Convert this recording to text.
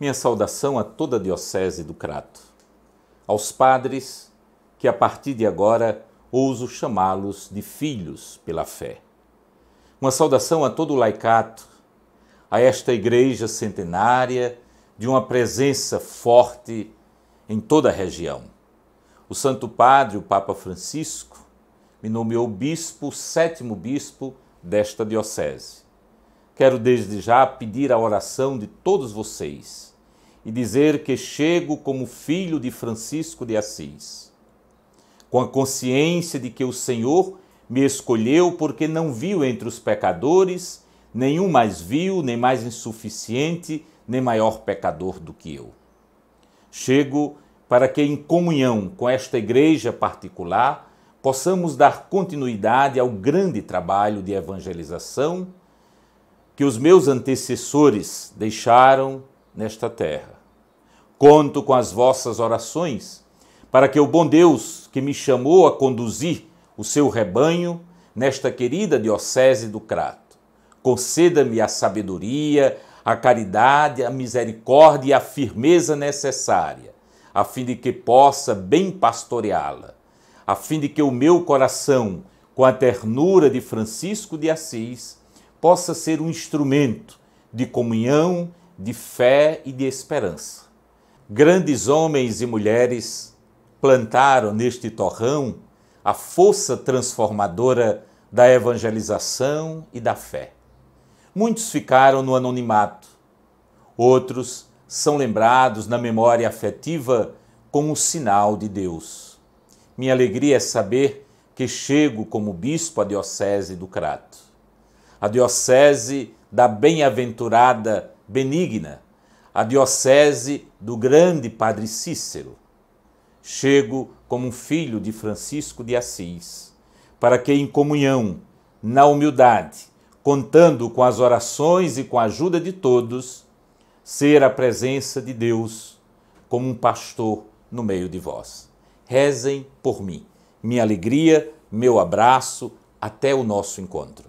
minha saudação a toda a Diocese do Crato, aos padres que a partir de agora ouso chamá-los de filhos pela fé. Uma saudação a todo o laicato, a esta igreja centenária de uma presença forte em toda a região. O Santo Padre, o Papa Francisco, me nomeou bispo, sétimo bispo desta diocese. Quero desde já pedir a oração de todos vocês e dizer que chego como filho de Francisco de Assis, com a consciência de que o Senhor me escolheu porque não viu entre os pecadores nenhum mais vil, nem mais insuficiente, nem maior pecador do que eu. Chego para que, em comunhão com esta igreja particular, possamos dar continuidade ao grande trabalho de evangelização que os meus antecessores deixaram nesta terra. Conto com as vossas orações para que o bom Deus que me chamou a conduzir o seu rebanho nesta querida Diocese do Crato conceda-me a sabedoria, a caridade, a misericórdia e a firmeza necessária, a fim de que possa bem pastoreá-la, a fim de que o meu coração, com a ternura de Francisco de Assis, possa ser um instrumento de comunhão, de fé e de esperança. Grandes homens e mulheres plantaram neste torrão a força transformadora da evangelização e da fé. Muitos ficaram no anonimato, outros são lembrados na memória afetiva como sinal de Deus. Minha alegria é saber que chego como bispo à Diocese do Crato a Diocese da Bem-aventurada Benigna, a Diocese do Grande Padre Cícero. Chego como um filho de Francisco de Assis, para que em comunhão, na humildade, contando com as orações e com a ajuda de todos, ser a presença de Deus como um pastor no meio de vós. Rezem por mim. Minha alegria, meu abraço, até o nosso encontro.